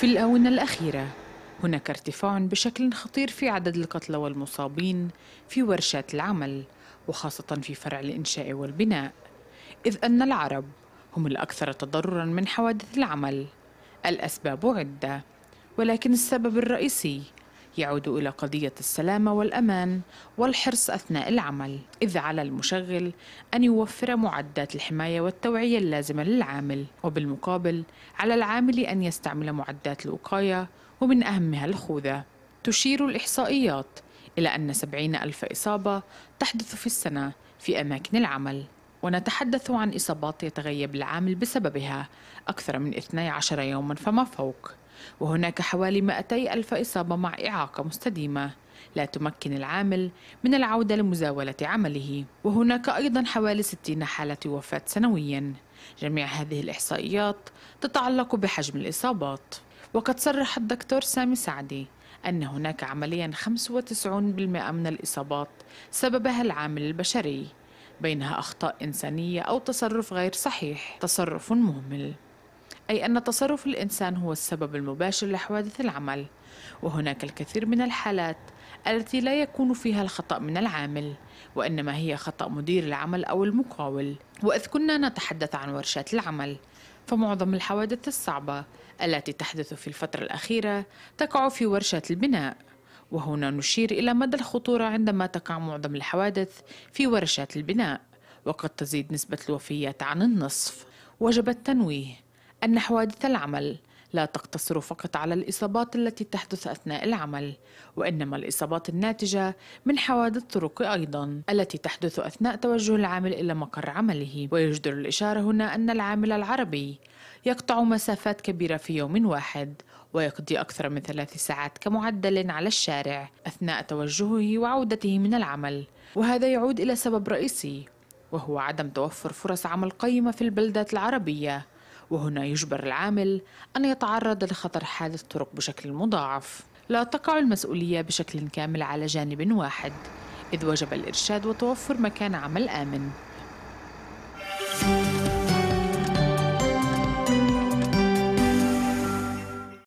في الآونة الأخيرة هناك ارتفاع بشكل خطير في عدد القتلى والمصابين في ورشات العمل وخاصة في فرع الإنشاء والبناء إذ أن العرب هم الأكثر تضررا من حوادث العمل الأسباب عدة ولكن السبب الرئيسي يعود إلى قضية السلامة والأمان والحرص أثناء العمل إذ على المشغل أن يوفر معدات الحماية والتوعية اللازمة للعامل وبالمقابل على العامل أن يستعمل معدات الوقاية ومن أهمها الخوذة تشير الإحصائيات إلى أن 70 ألف إصابة تحدث في السنة في أماكن العمل ونتحدث عن إصابات يتغيب العامل بسببها أكثر من 12 يوما فما فوق وهناك حوالي 200 ألف إصابة مع إعاقة مستديمة لا تمكن العامل من العودة لمزاولة عمله وهناك أيضا حوالي 60 حالة وفاة سنويا جميع هذه الإحصائيات تتعلق بحجم الإصابات وقد صرح الدكتور سامي سعدي أن هناك عمليا 95% من الإصابات سببها العامل البشري بينها أخطاء إنسانية أو تصرف غير صحيح تصرف مهمل أي أن تصرف الإنسان هو السبب المباشر لحوادث العمل وهناك الكثير من الحالات التي لا يكون فيها الخطأ من العامل وإنما هي خطأ مدير العمل أو المقاول وإذ كنا نتحدث عن ورشات العمل فمعظم الحوادث الصعبة التي تحدث في الفترة الأخيرة تقع في ورشات البناء وهنا نشير إلى مدى الخطورة عندما تقع معظم الحوادث في ورشات البناء وقد تزيد نسبة الوفيات عن النصف وجب التنويه أن حوادث العمل لا تقتصر فقط على الإصابات التي تحدث أثناء العمل، وإنما الإصابات الناتجة من حوادث الطرق أيضا التي تحدث أثناء توجه العامل إلى مقر عمله، ويجدر الإشارة هنا أن العامل العربي يقطع مسافات كبيرة في يوم واحد، ويقضي أكثر من ثلاث ساعات كمعدل على الشارع أثناء توجهه وعودته من العمل وهذا يعود إلى سبب رئيسي وهو عدم توفر فرص عمل قيمة في البلدات العربية وهنا يجبر العامل أن يتعرض لخطر حادث طرق بشكل مضاعف لا تقع المسؤولية بشكل كامل على جانب واحد إذ وجب الإرشاد وتوفر مكان عمل آمن